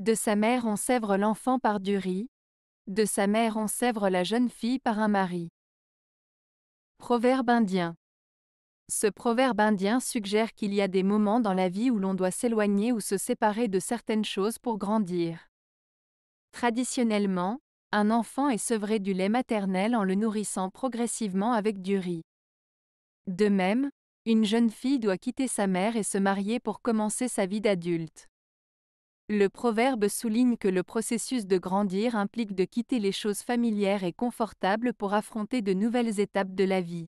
De sa mère on sèvre l'enfant par du riz. De sa mère on sèvre la jeune fille par un mari. Proverbe indien. Ce proverbe indien suggère qu'il y a des moments dans la vie où l'on doit s'éloigner ou se séparer de certaines choses pour grandir. Traditionnellement, un enfant est sevré du lait maternel en le nourrissant progressivement avec du riz. De même, une jeune fille doit quitter sa mère et se marier pour commencer sa vie d'adulte. Le proverbe souligne que le processus de grandir implique de quitter les choses familières et confortables pour affronter de nouvelles étapes de la vie.